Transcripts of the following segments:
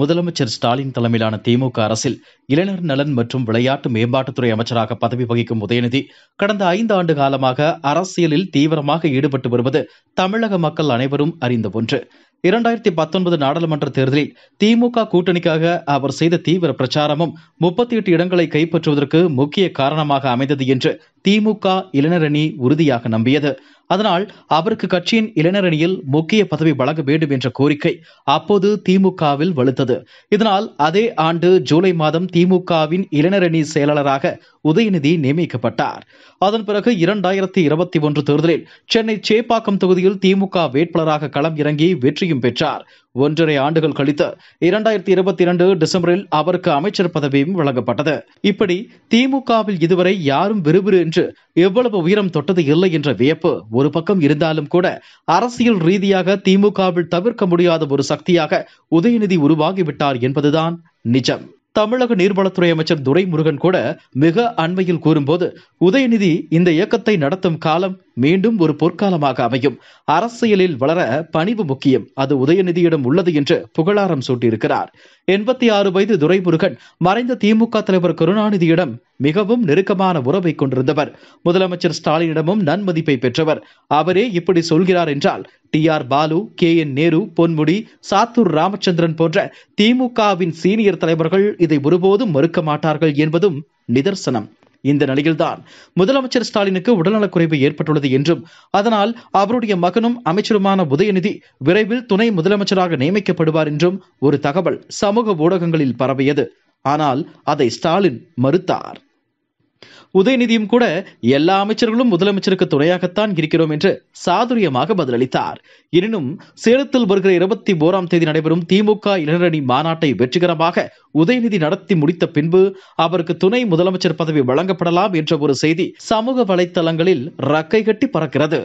முதலமைச்சர் ஸ்டாலின் தலைமையிலான திமுக அரசில் இளைஞர் நலன் மற்றும் விளையாட்டு மேம்பாட்டுத்துறை அமைச்சராக பதவி வகிக்கும் உதயநிதி கடந்த ஐந்து ஆண்டு காலமாக அரசியலில் தீவிரமாக ஈடுபட்டு வருவது தமிழக மக்கள் அனைவரும் அறிந்த ஒன்று இரண்டாயிரத்தி பத்தொன்பது நாடாளுமன்ற தேர்தலில் திமுக கூட்டணிக்காக அவர் செய்த தீவிர பிரச்சாரமும் முப்பத்தி எட்டு இடங்களை கைப்பற்றுவதற்கு முக்கிய காரணமாக அமைந்தது என்று திமுக இளைஞரணி உறுதியாக நம்பியது அதனால் அவருக்கு கட்சியின் இளைஞரணியில் முக்கிய பதவி வழங்க வேண்டும் என்ற கோரிக்கை அப்போது திமுகவில் வலுத்தது இதனால் அதே ஆண்டு ஜூலை மாதம் திமுகவின் இளைஞரணி செயலாளராக உதயநிதி நியமிக்கப்பட்டார் அதன் பிறகு இரண்டாயிரத்தி இருபத்தி ஒன்று தேர்தலில் சென்னை சேப்பாக்கம் தொகுதியில் திமுக வேட்பாளராக களம் இறங்கி வெற்றியும் பெற்றார் ஒன்றரை ஆண்டுகள் கழித்து இரண்டாயிரத்தி இருபத்தி இரண்டு டிசம்பரில் அவருக்கு அமைச்சர் பதவியும் வழங்கப்பட்டது இப்படி திமுகவில் இதுவரை யாரும் விறுவிறு என்று எவ்வளவு உயரம் தொட்டது இல்லை என்ற வியப்பு ஒரு பக்கம் இருந்தாலும் கூட அரசியல் ரீதியாக திமுகவில் தவிர்க்க முடியாத ஒரு சக்தியாக உதயநிதி உருவாகிவிட்டார் என்பதுதான் நிஜம் தமிழக நீர்வளத்துறை அமைச்சர் துரைமுருகன் கூட மிக அண்மையில் கூறும்போது உதயநிதி இந்த இயக்கத்தை நடத்தும் காலம் மீண்டும் ஒரு பொற்காலமாக அமையும் அரசியலில் வளர பணிவு முக்கியம் அது உதயநிதியிடம் உள்ளது என்று புகழாரம் சூட்டியிருக்கிறார் எண்பத்தி ஆறு வயது துரைமுருகன் மறைந்த திமுக தலைவர் கருணாநிதியிடம் மிகவும் நெருக்கமான உறவை கொண்டிருந்தவர் முதலமைச்சர் ஸ்டாலினிடமும் நன்மதிப்பை பெற்றவர் அவரே இப்படி சொல்கிறார் என்றால் T R Balu K N Nehru Ponmudi Sattur Ramachandran போன்ற திமுகவின் சீனியர் தலைவர்கள் இதை ஒருபோதும் மறுக்க மாட்டார்கள் என்பதும் நிதர்சனம் இந்த நிலையில்தான் முதலமைச்சர் ஸ்டாலினுக்கு உடல்நலக்குறைவு ஏற்பட்டுள்ளது என்றும் அதனால் அவருடைய மகனும் அமைச்சருமான உதயநிதி விரைவில் துணை முதலமைச்சராக நியமிக்கப்படுவார் என்றும் ஒரு தகவல் சமூக ஊடகங்களில் பரவியது ஆனால் அதை ஸ்டாலின் மறுத்தார் உதயநிதியும் கூட எல்லா அமைச்சர்களும் முதலமைச்சருக்கு துணையாகத்தான் இருக்கிறோம் என்று சாதுரியமாக பதிலளித்தார் எனினும் சேலத்தில் வருகிற இருபத்தி ஓராம் தேதி நடைபெறும் திமுக இளநரணி மாநாட்டை வெற்றிகரமாக உதயநிதி நடத்தி முடித்த பின்பு அவருக்கு துணை முதலமைச்சர் பதவி வழங்கப்படலாம் என்ற ஒரு செய்தி சமூக வலைத்தளங்களில் ரக்கை கட்டி பறக்கிறது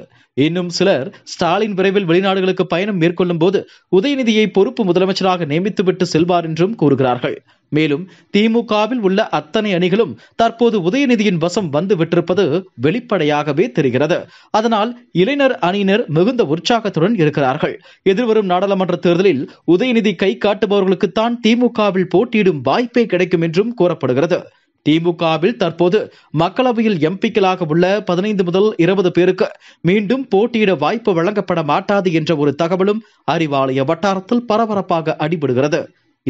இன்னும் சிலர் ஸ்டாலின் விரைவில் வெளிநாடுகளுக்கு பயணம் மேற்கொள்ளும் போது உதயநிதியை பொறுப்பு முதலமைச்சராக நியமித்துவிட்டு செல்வார் என்றும் கூறுகிறார்கள் மேலும் திமுகவில் உள்ள அத்தனை அணிகளும் தற்போது உதயநிதியின் வசம் வந்து விட்டிருப்பது வெளிப்படையாகவே தெரிகிறது அதனால் இளைஞர் அணியினர் மிகுந்த உற்சாகத்துடன் இருக்கிறார்கள் எதிர்வரும் நாடாளுமன்ற தேர்தலில் உதயநிதி கை காட்டுபவர்களுக்குத்தான் திமுகவில் போட்டியிடும் வாய்ப்பே கிடைக்கும் என்றும் கூறப்படுகிறது திமுகவில் தற்போது மக்களவையில் எம்பிக்களாக உள்ள பதினைந்து முதல் இருபது பேருக்கு மீண்டும் போட்டியிட வாய்ப்பு வழங்கப்பட மாட்டாது என்ற ஒரு தகவலும் அறிவாலய வட்டாரத்தில் பரபரப்பாக அடிபடுகிறது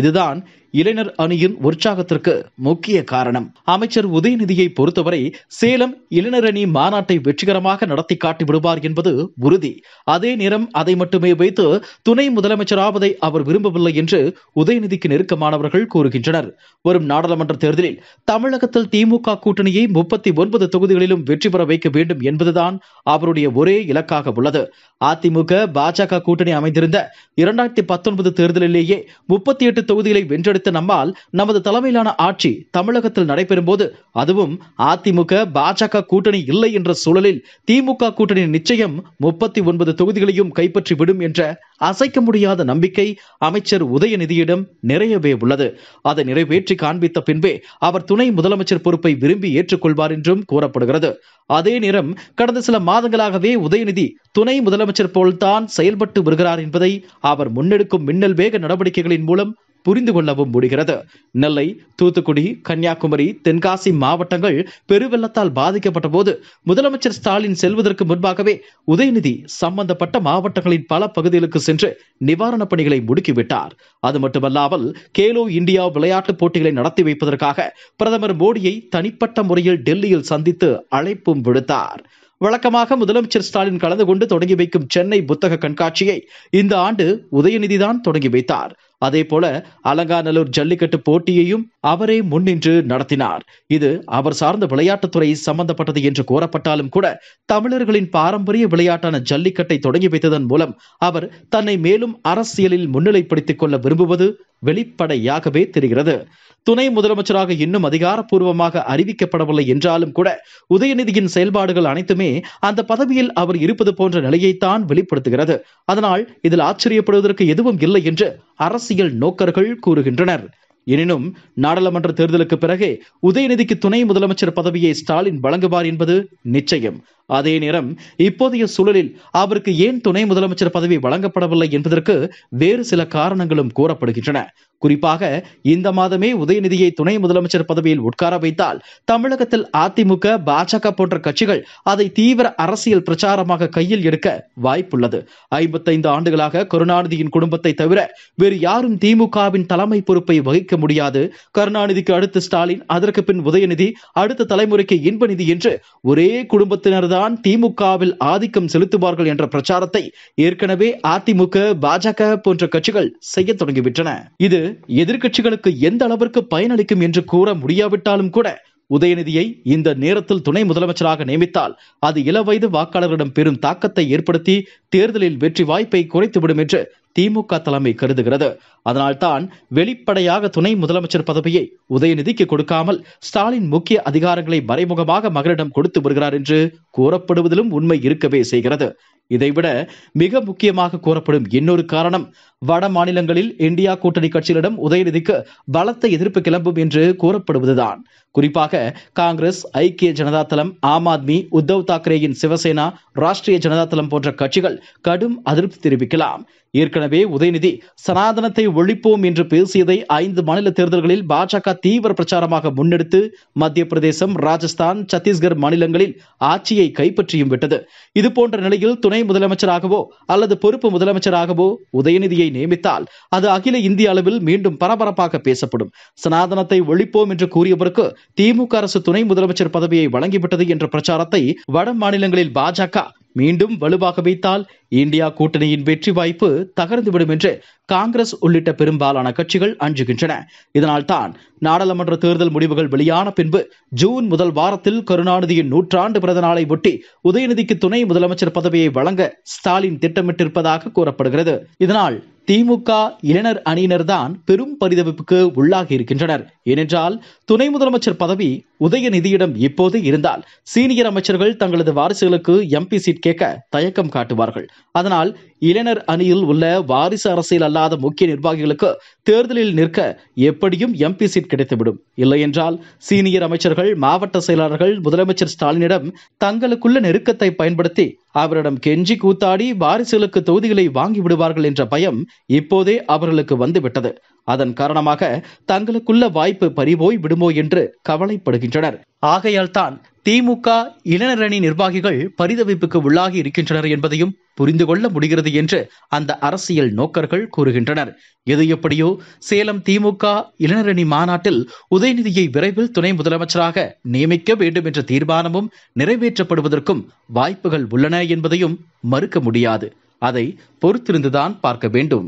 இதுதான் இளைஞர் அணியின் உற்சாகத்திற்கு முக்கிய காரணம் அமைச்சர் உதயநிதியை பொறுத்தவரை சேலம் இளைஞர் அணி மாநாட்டை வெற்றிகரமாக நடத்தி காட்டி விடுவார் என்பது உறுதி அதே நேரம் அதை மட்டுமே வைத்து துணை முதலமைச்சராவதை அவர் விரும்பவில்லை என்று உதயநிதிக்கு நெருக்கமானவர்கள் கூறுகின்றனர் வரும் நாடாளுமன்ற தேர்தலில் தமிழகத்தில் திமுக கூட்டணியை முப்பத்தி ஒன்பது தொகுதிகளிலும் வெற்றி பெற வைக்க வேண்டும் என்பதுதான் அவருடைய ஒரே இலக்காக உள்ளது அதிமுக பாஜக கூட்டணி அமைந்திருந்த இரண்டாயிரத்தி பத்தொன்பது தேர்தலிலேயே முப்பத்தி எட்டு தொகுதிகளை வென்றெடுத்த எதிர்த்து நம்மால் நமது தலைமையிலான ஆட்சி தமிழகத்தில் நடைபெறும் போது அதுவும் அதிமுக பாஜக கூட்டணி இல்லை என்ற சூழலில் திமுக கூட்டணி நிச்சயம் முப்பத்தி ஒன்பது தொகுதிகளையும் கைப்பற்றி விடும் என்ற அசைக்க முடியாத நம்பிக்கை அமைச்சர் உதயநிதியிடம் நிறையவே உள்ளது அதை நிறைவேற்றி காண்பித்த பின்பே அவர் துணை முதலமைச்சர் பொறுப்பை விரும்பி ஏற்றுக்கொள்வார் என்றும் கூறப்படுகிறது அதே நேரம் கடந்த சில மாதங்களாகவே உதயநிதி துணை முதலமைச்சர் போல்தான் செயல்பட்டு வருகிறார் என்பதை அவர் முன்னெடுக்கும் மின்னல் வேக நடவடிக்கைகளின் மூலம் புரிந்து கொள்ளவும் முடிகிறது நெல்லை தூத்துக்குடி கன்னியாகுமரி தென்காசி மாவட்டங்கள் பெருவெள்ளத்தால் பாதிக்கப்பட்ட போது முதலமைச்சர் ஸ்டாலின் செல்வதற்கு முன்பாகவே உதயநிதி சம்பந்தப்பட்ட மாவட்டங்களின் பல பகுதிகளுக்கு சென்று நிவாரணப் பணிகளை முடுக்கிவிட்டார் அது மட்டுமல்லாமல் கேலோ இந்தியா விளையாட்டுப் போட்டிகளை நடத்தி வைப்பதற்காக பிரதமர் மோடியை தனிப்பட்ட முறையில் டெல்லியில் சந்தித்து அழைப்பும் விடுத்தார் வழக்கமாக முதலமைச்சர் ஸ்டாலின் கலந்து கொண்டு தொடங்கி வைக்கும் சென்னை புத்தக கண்காட்சியை இந்த ஆண்டு உதயநிதிதான் தொடங்கி வைத்தார் அதே போல அலங்காநல்லூர் ஜல்லிக்கட்டு போட்டியையும் அவரே முன்னின்று நடத்தினார் இது அவர் சார்ந்த விளையாட்டுத்துறை சம்பந்தப்பட்டது என்று கூறப்பட்டாலும் கூட தமிழர்களின் பாரம்பரிய விளையாட்டான ஜல்லிக்கட்டை தொடங்கி வைத்ததன் மூலம் அவர் தன்னை மேலும் அரசியலில் முன்னிலைப்படுத்திக் கொள்ள விரும்புவது வெளிப்படையாகவே தெரிகிறது துணை முதலமைச்சராக இன்னும் அதிகாரப்பூர்வமாக அறிவிக்கப்படவில்லை என்றாலும் கூட உதயநிதியின் செயல்பாடுகள் அனைத்துமே அந்த பதவியில் அவர் இருப்பது போன்ற நிலையைத்தான் வெளிப்படுத்துகிறது அதனால் இதில் ஆச்சரியப்படுவதற்கு எதுவும் இல்லை என்று அரசியல் நோக்கர்கள் கூறுகின்றனர் எனினும் நாடாளுமன்ற தேர்தலுக்கு பிறகே உதயநிதிக்கு துணை முதலமைச்சர் பதவியை ஸ்டாலின் வழங்குவார் என்பது நிச்சயம் அதே நேரம் இப்போதைய சூழலில் அவருக்கு ஏன் துணை முதலமைச்சர் பதவி வழங்கப்படவில்லை என்பதற்கு வேறு சில காரணங்களும் கூறப்படுகின்றன குறிப்பாக இந்த மாதமே உதயநிதியை துணை முதலமைச்சர் பதவியில் உட்கார வைத்தால் தமிழகத்தில் அதிமுக பாஜக போன்ற கட்சிகள் அதை தீவிர அரசியல் பிரச்சாரமாக கையில் எடுக்க வாய்ப்புள்ளது ஐம்பத்தைந்து ஆண்டுகளாக கருணாநிதியின் குடும்பத்தை தவிர வேறு யாரும் திமுகவின் தலைமை பொறுப்பை வகிக்க முடியாது கருணாநிதிக்கு அடுத்து ஸ்டாலின் அதற்கு பின் உதயநிதி அடுத்த தலைமுறைக்கு இன்பநிதி என்று ஒரே குடும்பத்தினர் தான் திமுகவில் ஆதிக்கம் செலுத்துவார்கள் என்ற பிரச்சாரத்தை ஏற்கனவே அதிமுக பாஜக போன்ற கட்சிகள் செய்ய தொடங்கிவிட்டன இது எதிர்கட்சிகளுக்கு எந்த அளவிற்கு பயனளிக்கும் என்று கூற முடியாவிட்டாலும் கூட உதயநிதியை இந்த நேரத்தில் துணை முதலமைச்சராக நியமித்தால் அது இளவயது வாக்காளர்களிடம் பெரும் தாக்கத்தை ஏற்படுத்தி தேர்தலில் வெற்றி வாய்ப்பை குறைத்துவிடும் என்று திமுக தலைமை கருதுகிறது அதனால்தான் வெளிப்படையாக துணை முதலமைச்சர் பதவியை உதயநிதிக்கு கொடுக்காமல் ஸ்டாலின் முக்கிய அதிகாரங்களை மறைமுகமாக மகளிடம் கொடுத்து வருகிறார் என்று கூறப்படுவதிலும் உண்மை இருக்கவே செய்கிறது இதைவிட மிக முக்கியமாக கூறப்படும் இன்னொரு காரணம் வட மாநிலங்களில் இந்தியா கூட்டணி கட்சிகளிடம் உதயநிதிக்கு பலத்த எதிர்ப்பு கிளம்பும் என்று கூறப்படுவதுதான் குறிப்பாக காங்கிரஸ் ஐக்கிய ஜனதா தளம் ஆம் ஆத்மி உத்தவ் தாக்கரேயின் சிவசேனா ராஷ்டிரிய ஜனதா தளம் போன்ற கட்சிகள் கடும் அதிருப்தி தெரிவிக்கலாம் ஏற்கனவே உதயநிதி சனாதனத்தை ஒழிப்போம் என்று பேசியதை ஐந்து மாநில தேர்தல்களில் பாஜக தீவிர பிரச்சாரமாக முன்னெடுத்து மத்திய பிரதேசம் ராஜஸ்தான் சத்தீஸ்கர் மாநிலங்களில் ஆட்சியை கைப்பற்றியும் விட்டது இதுபோன்ற நிலையில் துணை முதலமைச்சராகவோ அல்லது பொறுப்பு முதலமைச்சராகவோ உதயநிதியை நியமித்தால் அது அகில இந்திய அளவில் மீண்டும் பரபரப்பாக பேசப்படும் சனாதனத்தை ஒழிப்போம் என்று கூறியவருக்கு திமுக அரசு துணை முதலமைச்சர் பதவியை வழங்கிவிட்டது என்ற பிரச்சாரத்தை வட மாநிலங்களில் பாஜக மீண்டும் வலுவாக வைத்தால் இந்தியா கூட்டணியின் வெற்றி வாய்ப்பு தகர்ந்துவிடும் என்று காங்கிரஸ் உள்ளிட்ட பெரும்பாலான கட்சிகள் அஞ்சுகின்றன இதனால்தான் நாடாளுமன்ற தேர்தல் முடிவுகள் வெளியான பின்பு ஜூன் முதல் வாரத்தில் கருணாநிதியின் நூற்றாண்டு பிறந்த நாளை ஒட்டி உதயநிதிக்கு துணை முதலமைச்சர் பதவியை வழங்க ஸ்டாலின் திட்டமிட்டிருப்பதாக கூறப்படுகிறது இதனால் திமுக இளைஞர் அணியினர்தான் பெரும் பரிதவிப்புக்கு உள்ளாகி இருக்கின்றனர் ஏனென்றால் துணை முதலமைச்சர் பதவி உதயநிதியிடம் இப்போது இருந்தால் சீனியர் அமைச்சர்கள் தங்களது வாரிசுகளுக்கு எம்பி சீட் கேட்க தயக்கம் காட்டுவார்கள் அதனால் இளைஞர் அணியில் உள்ள வாரிசு அரசியல் அல்லாத முக்கிய நிர்வாகிகளுக்கு தேர்தலில் நிற்க எப்படியும் எம்பி சீட் கிடைத்துவிடும் இல்லையென்றால் சீனியர் அமைச்சர்கள் மாவட்ட செயலாளர்கள் முதலமைச்சர் ஸ்டாலினிடம் தங்களுக்குள்ள நெருக்கத்தை பயன்படுத்தி அவரிடம் கெஞ்சி கூத்தாடி வாரிசுகளுக்கு தொகுதிகளை வாங்கி விடுவார்கள் என்ற பயம் இப்போதே அவர்களுக்கு வந்துவிட்டது அதன் காரணமாக தங்களுக்குள்ள வாய்ப்பு பறிபோய் விடுமோ என்று கவலைப்படுகின்றனர் ஆகையால் தான் திமுக இளைஞரணி நிர்வாகிகள் பரிதவிப்புக்கு உள்ளாகி இருக்கின்றனர் என்பதையும் புரிந்து கொள்ள முடிகிறது என்று அந்த அரசியல் நோக்கர்கள் கூறுகின்றனர் எது எப்படியோ சேலம் திமுக இளைஞரணி மாநாட்டில் உதயநிதியை விரைவில் துணை முதலமைச்சராக நியமிக்க வேண்டும் என்ற தீர்மானமும் நிறைவேற்றப்படுவதற்கும் வாய்ப்புகள் உள்ளன என்பதையும் மறுக்க முடியாது அதை பொறுத்திருந்துதான் பார்க்க வேண்டும்